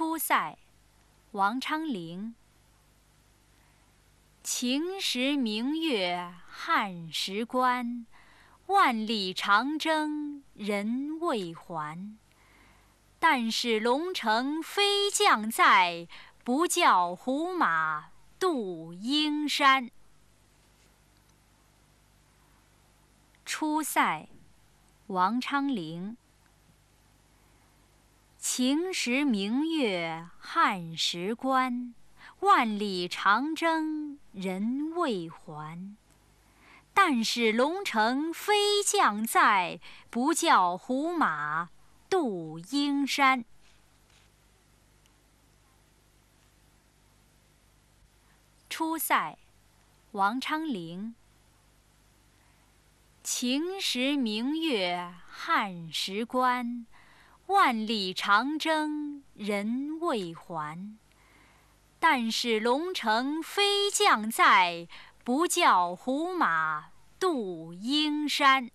出塞，王昌龄。秦时明月汉时关，万里长征人未还。但使龙城飞将在，不教胡马度阴山。出塞，王昌龄。秦时明月汉时关，万里长征人未还。但使龙城飞将在，不教胡马度阴山。《出塞》王昌龄。秦时明月汉时关。万里长征人未还，但使龙城飞将在，不教胡马度阴山。